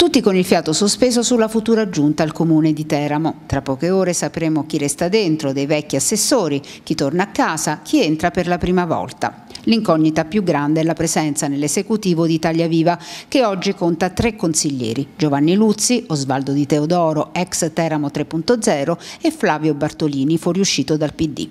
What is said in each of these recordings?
Tutti con il fiato sospeso sulla futura giunta al comune di Teramo. Tra poche ore sapremo chi resta dentro, dei vecchi assessori, chi torna a casa, chi entra per la prima volta. L'incognita più grande è la presenza nell'esecutivo di Italia Viva, che oggi conta tre consiglieri, Giovanni Luzzi, Osvaldo Di Teodoro, ex Teramo 3.0 e Flavio Bartolini, fuoriuscito dal PD.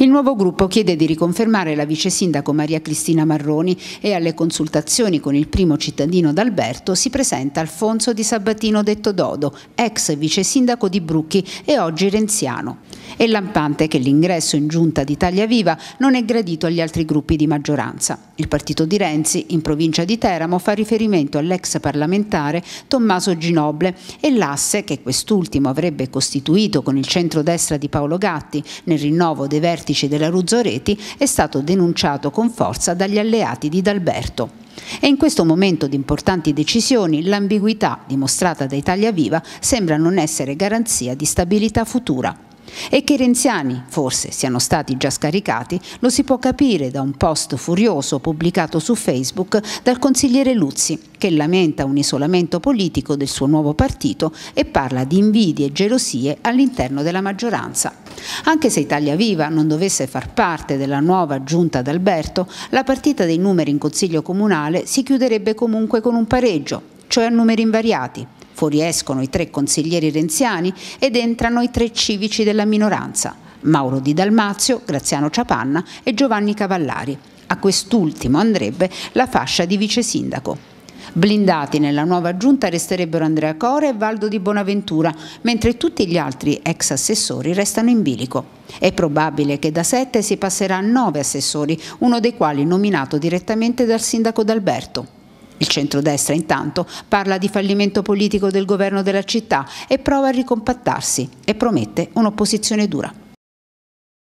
Il nuovo gruppo chiede di riconfermare la vice sindaco Maria Cristina Marroni e alle consultazioni con il primo cittadino d'Alberto si presenta Alfonso Di Sabatino detto Dodo, ex vice sindaco di Brucchi e oggi renziano. È lampante che l'ingresso in giunta d'Italia Viva non è gradito agli altri gruppi di maggioranza. Il partito di Renzi, in provincia di Teramo, fa riferimento all'ex parlamentare Tommaso Ginoble e l'asse che quest'ultimo avrebbe costituito con il centrodestra di Paolo Gatti nel rinnovo del dei vertici della Ruzzoreti è stato denunciato con forza dagli alleati di D'Alberto. E in questo momento di importanti decisioni l'ambiguità dimostrata da Italia Viva sembra non essere garanzia di stabilità futura. E che i renziani, forse, siano stati già scaricati, lo si può capire da un post furioso pubblicato su Facebook dal consigliere Luzzi, che lamenta un isolamento politico del suo nuovo partito e parla di invidie e gelosie all'interno della maggioranza. Anche se Italia Viva non dovesse far parte della nuova giunta d'Alberto, la partita dei numeri in Consiglio Comunale si chiuderebbe comunque con un pareggio, cioè a numeri invariati. Fuoriescono i tre consiglieri renziani ed entrano i tre civici della minoranza, Mauro Di Dalmazio, Graziano Ciapanna e Giovanni Cavallari. A quest'ultimo andrebbe la fascia di vice sindaco. Blindati nella nuova giunta resterebbero Andrea Core e Valdo di Bonaventura, mentre tutti gli altri ex assessori restano in bilico. È probabile che da sette si passerà a nove assessori, uno dei quali nominato direttamente dal sindaco d'Alberto. Il centrodestra intanto parla di fallimento politico del governo della città e prova a ricompattarsi e promette un'opposizione dura.